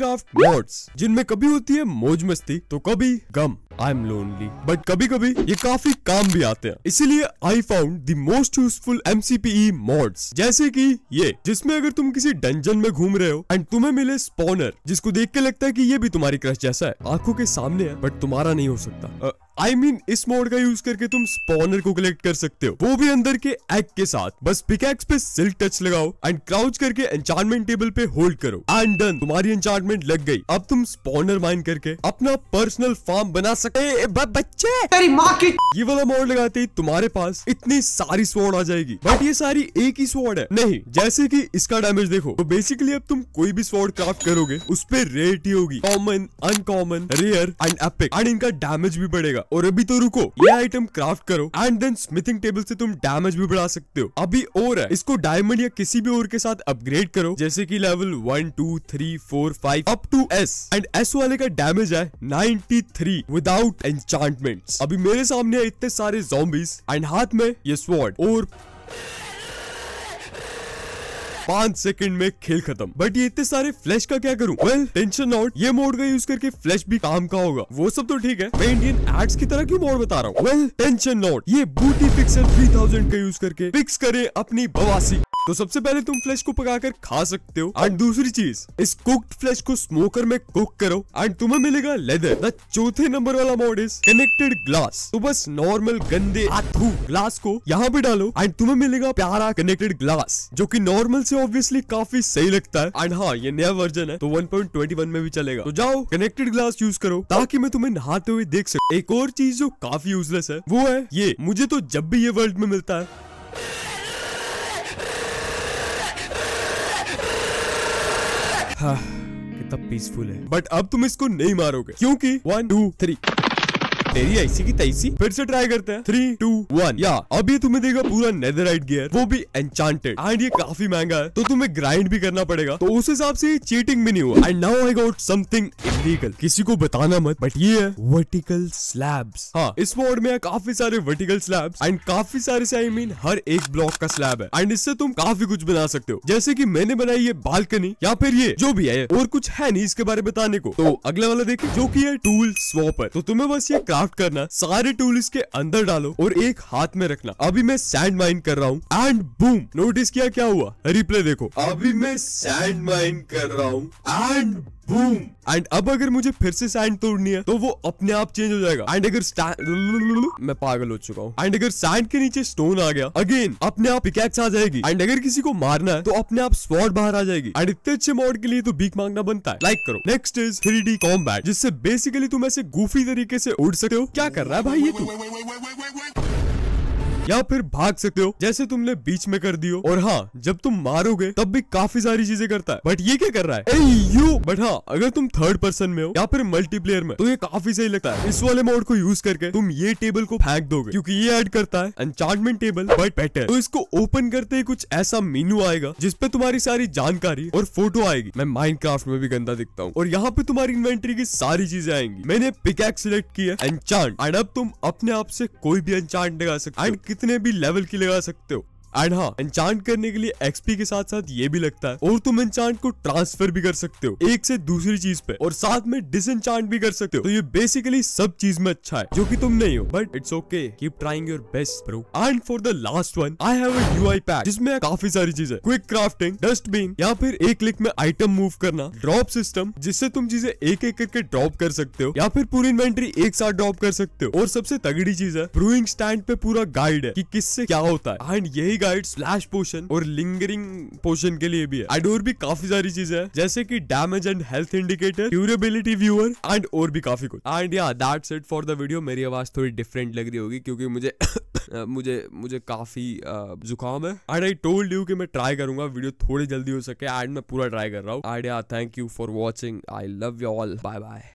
Minecraft modes जिनमें कभी होती है मौज मस्ती तो कभी गम आई एम लोनली बट कभी कभी ये काफी काम भी आते हैं इसीलिए I found the most useful ई मॉड्स जैसे कि ये जिसमें अगर तुम किसी डंजन में घूम रहे हो एंड तुम्हें मिले स्पॉनर जिसको देख के लगता है कि ये भी तुम्हारी क्रश जैसा है आंखों के सामने है बट तुम्हारा नहीं हो सकता आई I मीन mean, इस मोड का यूज करके तुम स्पॉनर को कलेक्ट कर सकते हो वो भी अंदर के एग के साथ बस पिकेक्स पे सिल्क टच लगाओ एंड क्राउच करके एंचार्टमेंट टेबल पे होल्ड करो एंड डन तुम्हारी एंचार्टमेंट लग गई अब तुम स्पॉनर माइन करके अपना पर्सनल फार्म बना सकते बच्चे तेरी की ये वाला मोड लगाते ही तुम्हारे पास इतनी सारी स्वॉर्ड आ जाएगी बट ये सारी एक ही स्वॉर्ड है नहीं जैसे की इसका डैमेज देखो तो बेसिकली अब तुम कोई भी स्वॉर्ड क्राफ्ट करोगे उस पर रेट ही होगी common uncommon rare and epic and इनका डैमेज भी बढ़ेगा और अभी तो रुको ये आइटम क्राफ्ट करो एंड देन स्मिथिंग टेबल से तुम डैमेज भी बढ़ा सकते हो अभी और है इसको डायमंड या किसी भी और के साथ अपग्रेड करो जैसे की level one two three four five up to S and S वाले का डैमेज है नाइन्टी थ्री विदाउट एंचांटमेंट अभी मेरे सामने इतने सारे जॉम्बीज एंड हाथ में ये स्वॉर्ड और पांच सेकंड में खेल खत्म बट ये इतने सारे फ्लैश का क्या करूं वेल टेंशन नॉट ये मोड का यूज करके फ्लैश भी काम का होगा वो सब तो ठीक है मैं इंडियन एड्स की तरह क्यों मोड बता रहा हूँ वेल टेंशन नॉट ये बूटी पिक्सल 3000 का यूज करके फिक्स करे अपनी बवासी तो सबसे पहले तुम फ्लैश को पकाकर खा सकते हो एंड दूसरी चीज इस कुक्ड फ्लैश को स्मोकर में कुक करो एंड तुम्हें मिलेगा लेदर द चौथे नंबर वाला मॉड इज कनेक्टेड ग्लास तो बस नॉर्मल गंदे आथू ग्लास को यहाँ पे डालो एंड तुम्हें मिलेगा प्यारा कनेक्टेड ग्लास जो की नॉर्मल से ऑब्वियसली काफी सही लगता है एंड हाँ ये नया वर्जन है तो 1.21 में भी चलेगा तो जाओ कनेक्टेड ग्लास यूज करो ताकि मैं तुम्हें नहाते हुए देख सकूं एक और चीज जो काफी यूजलेस है वो है ये मुझे तो जब भी ये वर्ल्ड में मिलता है हाँ कितना पीसफुल है बट अब तुम इसको नहीं मारोगे क्योंकि वन टू थ्री तेरी ऐसी की तैसी फिर से ट्राई करते हैं थ्री टू वन या अभी तुम्हें देगा पूरा नेदरराइट गियर वो भी एनचांटेड एंड ये काफी महंगा है तो तुम्हें ग्राइंड भी करना पड़ेगा तो उस हिसाब से चीटिंग भी नहीं हुआ and now I got something illegal किसी को बताना मत बट ये है वर्टिकल स्लैब्स हाँ इस मोड में काफी सारे वर्टिकल स्लैब्स एंड काफी सारे से आई I मीन mean, हर एक ब्लॉक का स्लैब है एंड इससे तुम काफी कुछ बना सकते हो जैसे की मैंने बनाई ये बालकनी या फिर ये जो भी है और कुछ है नहीं इसके बारे में बताने को तो अगला वाला देखिए जो की है टूल स्वॉपर तो तुम्हें बस ये क्राफ्ट क्राफ्ट करना सारे टूल इसके अंदर डालो और एक हाथ में रखना अभी मैं सैंड माइन कर रहा हूँ एंड बूम नोटिस किया क्या हुआ रिप्ले देखो अभी मैं सैंड माइन कर रहा हूँ एंड बूम एंड अब अगर मुझे फिर से सैंड तोड़नी है तो वो अपने आप चेंज हो जाएगा एंड अगर मैं पागल हो चुका हूँ एंड अगर सैंड के नीचे स्टोन आ गया अगेन अपने आप पिकैक्स आ जाएगी एंड अगर किसी को मारना है तो अपने आप स्पॉट बाहर आ जाएगी एंड इतने अच्छे मॉड के लिए तो बीक मांगना बनता है लाइक करो next is three D combat जिससे बेसिकली तुम ऐसे गुफी तरीके से उड़ सकते हो क्या कर रहा है भाई ये तू या फिर भाग सकते हो जैसे तुमने बीच में कर दियो और हाँ जब तुम मारोगे तब भी काफी सारी चीजें करता है बट ये क्या कर रहा है यू बट हाँ अगर तुम थर्ड पर्सन में हो या फिर मल्टीप्लेयर में तो ये काफी सही लगता है इस वाले मोड को यूज करके तुम ये टेबल को फेंक दोगे क्योंकि ये ऐड करता है एनचार्टमेंट टेबल बट बेटर तो इसको ओपन करते ही कुछ ऐसा मीनू आएगा जिसपे तुम्हारी सारी जानकारी और फोटो आएगी मैं माइंड में भी गंदा दिखता हूँ और यहाँ पे तुम्हारी इन्वेंट्री की सारी चीजें आएंगी मैंने पिकैक सिलेक्ट किया है एनचार्ट एंड अब तुम अपने आप से कोई भी एनचार्ट लगा सकते एंड जितने भी लेवल की लगा सकते हो एंड हाँ एंचांट करने के लिए एक्सपी के साथ साथ ये भी लगता है और तुम एंचांट को ट्रांसफर भी कर सकते हो एक से दूसरी चीज पे और साथ में डिस भी कर सकते हो तो ये बेसिकली सब चीज में अच्छा है जो की तुम नहीं हो but it's okay keep trying your best bro and for the last one I have U I pack जिसमें काफी सारी चीजें क्विक क्राफ्टिंग डस्टबिन या फिर एक क्लिक में आइटम मूव करना ड्रॉप सिस्टम जिससे तुम चीजें एक एक करके ड्रॉप कर सकते हो या फिर पूरी इन्वेंट्री एक साथ ड्रॉप कर सकते हो और सबसे तगड़ी चीज है ब्रूइंग स्टैंड पे पूरा गाइड है कि किससे क्या होता है एंड यही गाइड स्लैश पोशन और लिंगरिंग पोशन के लिए भी है एडोर भी काफी सारी चीज है जैसे की damage and health indicator durability viewer and और भी काफी कुछ एंड या that's it for the video मेरी आवाज थोड़ी डिफरेंट लग रही होगी क्योंकि मुझे मुझे मुझे काफी जुकाम है एंड आई टोल्ड यू कि मैं ट्राई करूंगा वीडियो थोड़ी जल्दी हो सके एंड मैं पूरा ट्राई कर रहा हूँ idea thank you for watching I love you all bye bye